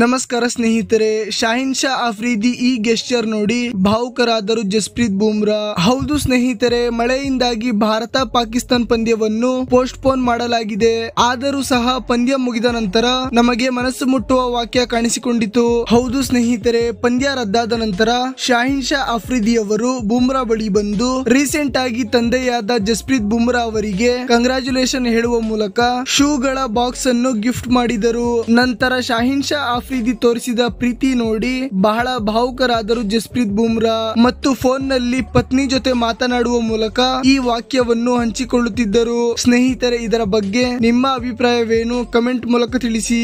ನಮಸ್ಕಾರ ಸ್ನೇಹಿತರೆ ಶಾಹಿನ್ ಶಾ ಆಫ್ರಿದಿ ಈ ಗೆಸ್ಚರ್ ನೋಡಿ ಭಾವುಕರಾದರು ಜಸ್ಪ್ರೀತ್ ಬೂಮ್ರಾ ಹೌದು ಸ್ನೇಹಿತರೆ ಮಳೆಯಿಂದಾಗಿ ಭಾರತ ಪಾಕಿಸ್ತಾನ್ ಪಂದ್ಯವನ್ನು ಪೋಸ್ಟ್ ಪೋನ್ ಮಾಡಲಾಗಿದೆ ಆದರೂ ಸಹ ಪಂದ್ಯ ಮುಗಿದ ನಂತರ ನಮಗೆ ಮನಸ್ಸು ಮುಟ್ಟುವ ವಾಕ್ಯ ಕಾಣಿಸಿಕೊಂಡಿತು ಹೌದು ಸ್ನೇಹಿತರೆ ಪಂದ್ಯ ರದ್ದಾದ ನಂತರ ಶಾಹಿನ್ ಶಾ ಆಫ್ರಿದಿ ಅವರು ಬೂಮ್ರಾ ಬಳಿ ಬಂದು ರೀಸೆಂಟ್ ಆಗಿ ತಂದೆಯಾದ ಜಸ್ಪ್ರೀತ್ ಬೂಮ್ರಾ ಅವರಿಗೆ ಕಂಗ್ರಾಚುಲೇಷನ್ ಹೇಳುವ ಮೂಲಕ ಶೂಗಳ ಬಾಕ್ಸ್ ಅನ್ನು ಗಿಫ್ಟ್ ಮಾಡಿದರು ನಂತರ ಶಾಹಿನ್ ಶಾ ಆಫ್ರಿದಿ ತೋರಿಸಿದ ಪ್ರೀತಿ ನೋಡಿ ಬಹಳ ಭಾವುಕರಾದರು ಜಸ್ಪ್ರೀತ್ ಬುಮ್ರಾ ಮತ್ತು ಫೋನ್ ನಲ್ಲಿ ಪತ್ನಿ ಜೊತೆ ಮಾತನಾಡುವ ಮೂಲಕ ಈ ವಾಕ್ಯವನ್ನು ಹಂಚಿಕೊಳ್ಳುತ್ತಿದ್ದರು ಸ್ನೇಹಿತರೆ ಇದರ ಬಗ್ಗೆ ನಿಮ್ಮ ಅಭಿಪ್ರಾಯವೇನು ಕಮೆಂಟ್ ಮೂಲಕ ತಿಳಿಸಿ